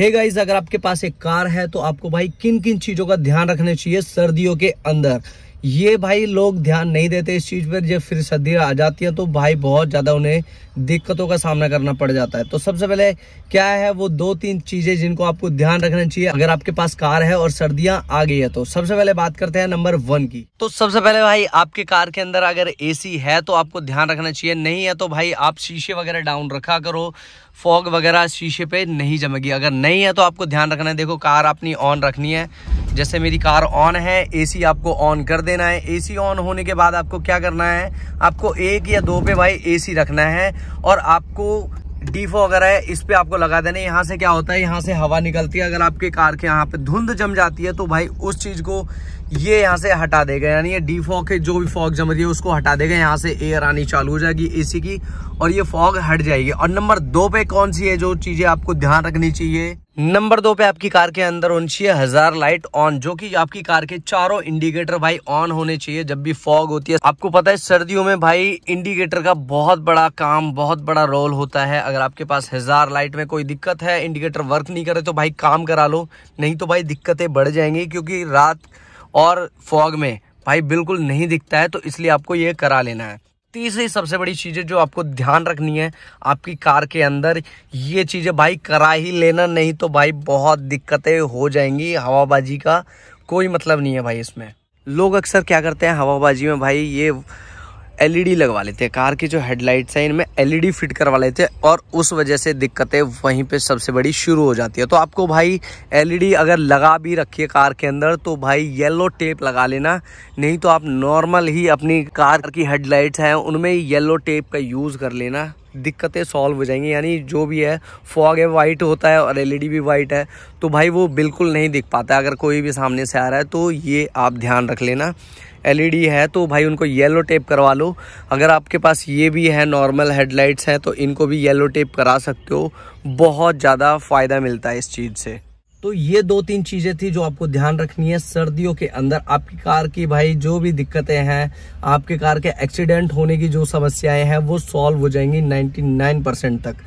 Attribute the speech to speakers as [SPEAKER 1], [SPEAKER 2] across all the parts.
[SPEAKER 1] hey guys अगर आपके पास एक कार है तो आपको भाई किन किन चीज़ों का ध्यान रखना चाहिए सर्दियों के अंदर ये भाई लोग ध्यान नहीं देते इस चीज़ पर जब फिर सर्दी आ जाती है तो भाई बहुत ज़्यादा उन्हें दिक्कतों का सामना करना पड़ जाता है तो सबसे पहले क्या है वो दो तीन चीज़ें जिनको आपको ध्यान रखना चाहिए अगर आपके पास कार है और सर्दियां आ गई है तो सबसे पहले बात करते हैं नंबर वन की तो सबसे पहले भाई आपके कार के अंदर अगर ए है तो आपको ध्यान रखना चाहिए नहीं है तो भाई आप शीशे वगैरह डाउन रखा करो फॉग वगैरह शीशे पे नहीं जमेगी अगर नहीं है तो आपको ध्यान रखना है देखो कार अपनी ऑन रखनी है जैसे मेरी कार ऑन है एसी आपको ऑन कर देना है एसी ऑन होने के बाद आपको क्या करना है आपको एक या दो पे भाई एसी रखना है और आपको डीफो वगैरह है इस पर आपको लगा देना यहाँ से क्या होता है यहाँ से हवा निकलती है अगर आपके कार के यहाँ पे धुंध जम जाती है तो भाई उस चीज़ को ये यहाँ से हटा देगा यानी ये डी फॉग के जो भी फॉग जम रही है उसको हटा देगा यहाँ से एयर आनी चालू हो जाएगी एसी की और ये फॉग हट जाएगी और नंबर दो पे कौन सी है जो चीज़ें आपको ध्यान रखनी चाहिए नंबर दो पे आपकी कार के अंदर होनी चाहिए हजार लाइट ऑन जो कि आपकी कार के चारों इंडिकेटर भाई ऑन होने चाहिए जब भी फॉग होती है आपको पता है सर्दियों में भाई इंडिकेटर का बहुत बड़ा काम बहुत बड़ा रोल होता है अगर आपके पास हजार लाइट में कोई दिक्कत है इंडिकेटर वर्क नहीं करे तो भाई काम करा लो नहीं तो भाई दिक्कतें बढ़ जाएंगी क्योंकि रात और फॉग में भाई बिल्कुल नहीं दिखता है तो इसलिए आपको ये करा लेना है तीसरी सबसे बड़ी चीज़ें जो आपको ध्यान रखनी है आपकी कार के अंदर ये चीज़ें भाई करा ही लेना नहीं तो भाई बहुत दिक्कतें हो जाएंगी हवाबाजी का कोई मतलब नहीं है भाई इसमें लोग अक्सर क्या करते हैं हवाबाजी में भाई ये एलईडी e लगवा लेते हैं कार की जो हेडलाइट्स हैं इनमें एलईडी फिट e करवा लेते हैं और उस वजह से दिक्कतें वहीं पे सबसे बड़ी शुरू हो जाती है तो आपको भाई एलईडी e अगर लगा भी रखिए कार के अंदर तो भाई येलो टेप लगा लेना नहीं तो आप नॉर्मल ही अपनी कार की हेडलाइट्स हैं उनमें येलो टेप का यूज़ कर लेना दिक्कतें सॉल्व हो जाएंगी यानी जो भी है फॉग है वाइट होता है और एलईडी e भी वाइट है तो भाई वो बिल्कुल नहीं दिख पाता है अगर कोई भी सामने से आ रहा है तो ये आप ध्यान रख लेना एलईडी e है तो भाई उनको येलो टेप करवा लो अगर आपके पास ये भी है नॉर्मल हेडलाइट्स हैं तो इनको भी येलो टेप करा सकते हो बहुत ज़्यादा फ़ायदा मिलता है इस चीज़ से तो ये दो तीन चीजें थी जो आपको ध्यान रखनी है सर्दियों के अंदर आपकी कार की भाई जो भी दिक्कतें हैं आपके कार के एक्सीडेंट होने की जो समस्याएं हैं वो सॉल्व हो जाएंगी 99 परसेंट तक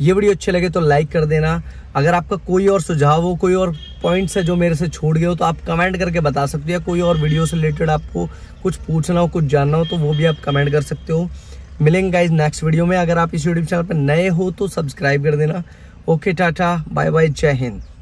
[SPEAKER 1] ये वीडियो अच्छे लगे तो लाइक कर देना अगर आपका कोई और सुझाव हो कोई और पॉइंट्स है जो मेरे से छूट गए हो तो आप कमेंट करके बता सकते हो कोई और वीडियो से रिलेटेड आपको कुछ पूछना हो कुछ जानना हो तो वो भी आप कमेंट कर सकते हो मिलेंगे गाइज नेक्स्ट वीडियो में अगर आप इस यूट्यूब चैनल पर नए हो तो सब्सक्राइब कर देना ओके टाटा बाय बाय जय हिंद